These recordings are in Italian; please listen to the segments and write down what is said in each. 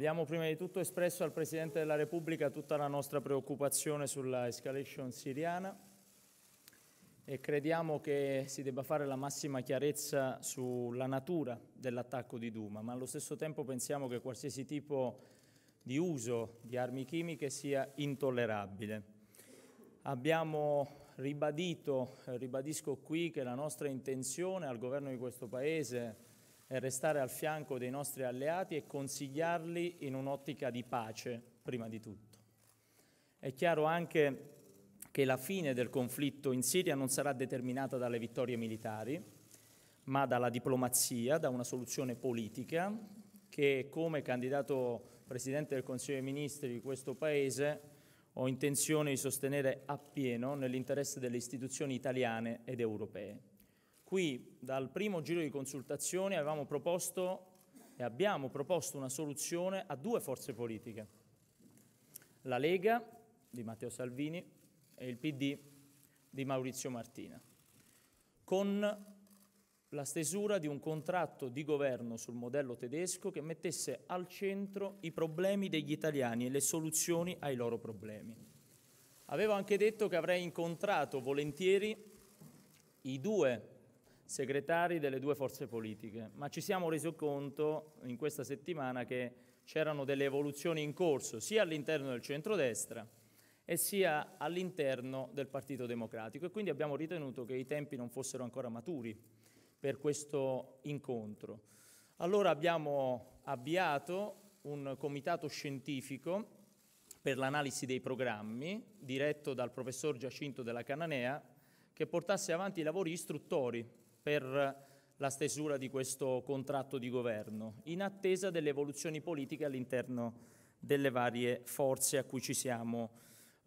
Abbiamo prima di tutto espresso al Presidente della Repubblica tutta la nostra preoccupazione sulla escalation siriana e crediamo che si debba fare la massima chiarezza sulla natura dell'attacco di Duma, ma allo stesso tempo pensiamo che qualsiasi tipo di uso di armi chimiche sia intollerabile. Abbiamo ribadito, ribadisco qui, che la nostra intenzione al governo di questo Paese è eh, restare al fianco dei nostri alleati e consigliarli in un'ottica di pace, prima di tutto. È chiaro anche che la fine del conflitto in Siria non sarà determinata dalle vittorie militari, ma dalla diplomazia, da una soluzione politica che come candidato Presidente del Consiglio dei Ministri di questo Paese ho intenzione di sostenere appieno nell'interesse delle istituzioni italiane ed europee. Qui dal primo giro di consultazioni avevamo proposto e abbiamo proposto una soluzione a due forze politiche, la Lega di Matteo Salvini e il PD di Maurizio Martina, con la stesura di un contratto di governo sul modello tedesco che mettesse al centro i problemi degli italiani e le soluzioni ai loro problemi. Avevo anche detto che avrei incontrato volentieri i due segretari delle due forze politiche, ma ci siamo resi conto in questa settimana che c'erano delle evoluzioni in corso sia all'interno del centrodestra e sia all'interno del Partito Democratico e quindi abbiamo ritenuto che i tempi non fossero ancora maturi per questo incontro. Allora abbiamo avviato un comitato scientifico per l'analisi dei programmi, diretto dal professor Giacinto della Cananea, che portasse avanti i lavori istruttori per la stesura di questo contratto di governo, in attesa delle evoluzioni politiche all'interno delle varie forze a cui ci siamo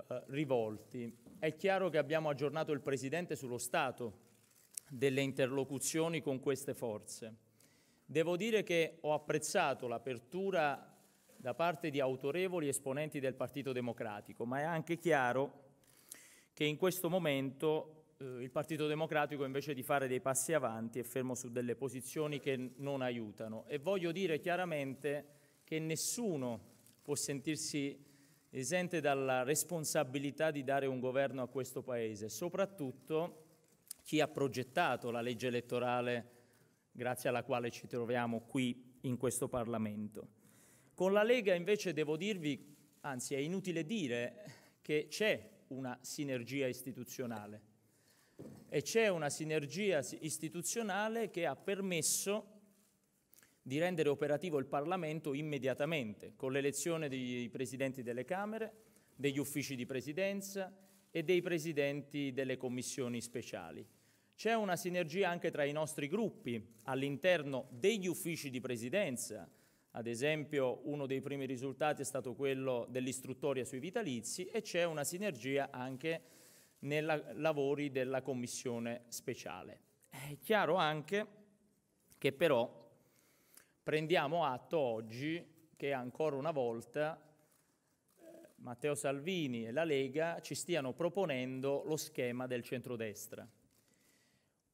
eh, rivolti. È chiaro che abbiamo aggiornato il Presidente sullo stato delle interlocuzioni con queste forze. Devo dire che ho apprezzato l'apertura da parte di autorevoli esponenti del Partito Democratico, ma è anche chiaro che in questo momento eh, il Partito Democratico invece di fare dei passi avanti è fermo su delle posizioni che non aiutano e voglio dire chiaramente che nessuno può sentirsi esente dalla responsabilità di dare un governo a questo Paese, soprattutto chi ha progettato la legge elettorale grazie alla quale ci troviamo qui in questo Parlamento. Con la Lega invece devo dirvi, anzi è inutile dire, che c'è una sinergia istituzionale e c'è una sinergia istituzionale che ha permesso di rendere operativo il Parlamento immediatamente, con l'elezione dei presidenti delle Camere, degli uffici di presidenza e dei presidenti delle commissioni speciali. C'è una sinergia anche tra i nostri gruppi all'interno degli uffici di presidenza. Ad esempio, uno dei primi risultati è stato quello dell'istruttoria sui vitalizi e c'è una sinergia anche nei lavori della commissione speciale. È chiaro anche che però prendiamo atto oggi che ancora una volta eh, Matteo Salvini e la Lega ci stiano proponendo lo schema del centrodestra.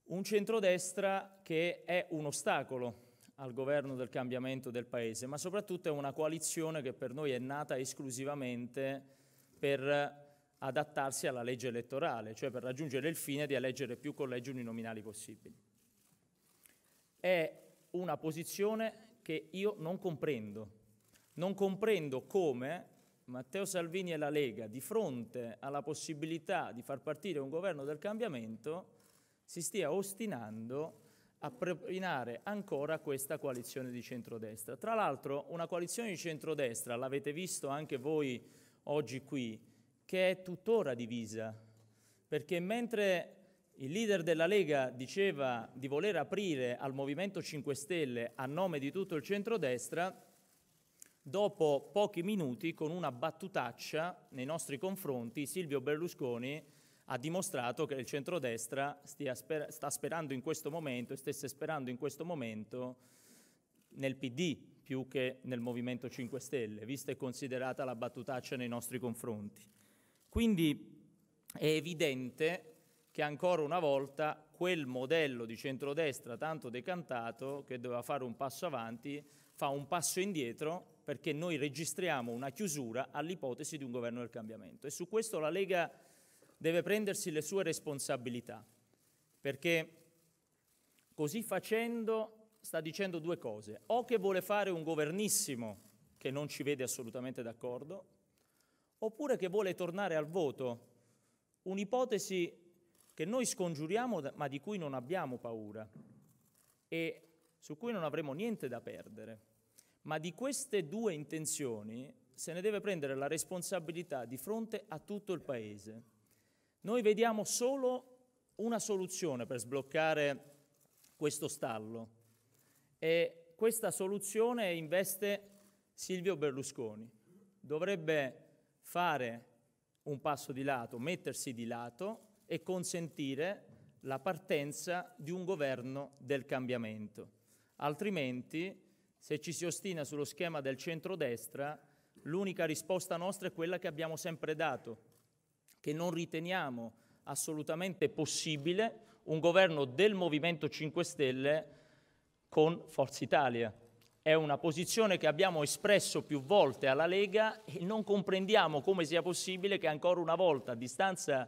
Un centrodestra che è un ostacolo al governo del cambiamento del Paese, ma soprattutto è una coalizione che per noi è nata esclusivamente per adattarsi alla legge elettorale, cioè per raggiungere il fine di eleggere più collegi uninominali possibili. È una posizione che io non comprendo. Non comprendo come Matteo Salvini e la Lega, di fronte alla possibilità di far partire un governo del cambiamento, si stia ostinando a propinare ancora questa coalizione di centrodestra. Tra l'altro una coalizione di centrodestra, l'avete visto anche voi oggi qui, che è tuttora divisa, perché mentre il leader della Lega diceva di voler aprire al Movimento 5 Stelle a nome di tutto il centrodestra, dopo pochi minuti, con una battutaccia nei nostri confronti, Silvio Berlusconi ha dimostrato che il centrodestra sper sta sperando in questo momento e stesse sperando in questo momento nel PD più che nel Movimento 5 Stelle, vista e considerata la battutaccia nei nostri confronti. Quindi è evidente che ancora una volta quel modello di centrodestra tanto decantato, che doveva fare un passo avanti, fa un passo indietro perché noi registriamo una chiusura all'ipotesi di un governo del cambiamento. E su questo la Lega deve prendersi le sue responsabilità, perché così facendo sta dicendo due cose. O che vuole fare un governissimo che non ci vede assolutamente d'accordo, oppure che vuole tornare al voto, un'ipotesi che noi scongiuriamo ma di cui non abbiamo paura e su cui non avremo niente da perdere. Ma di queste due intenzioni se ne deve prendere la responsabilità di fronte a tutto il Paese. Noi vediamo solo una soluzione per sbloccare questo stallo e questa soluzione investe Silvio Berlusconi. Dovrebbe fare un passo di lato, mettersi di lato e consentire la partenza di un governo del cambiamento. Altrimenti, se ci si ostina sullo schema del centrodestra, l'unica risposta nostra è quella che abbiamo sempre dato, che non riteniamo assolutamente possibile un governo del Movimento 5 Stelle con Forza Italia. È una posizione che abbiamo espresso più volte alla Lega e non comprendiamo come sia possibile che ancora una volta, a distanza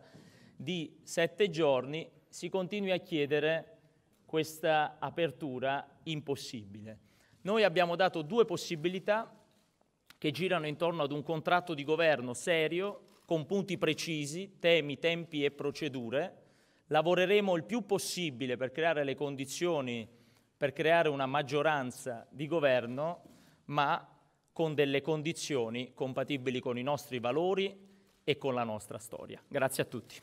di sette giorni, si continui a chiedere questa apertura impossibile. Noi abbiamo dato due possibilità che girano intorno ad un contratto di governo serio, con punti precisi, temi, tempi e procedure. Lavoreremo il più possibile per creare le condizioni per creare una maggioranza di governo, ma con delle condizioni compatibili con i nostri valori e con la nostra storia. Grazie a tutti.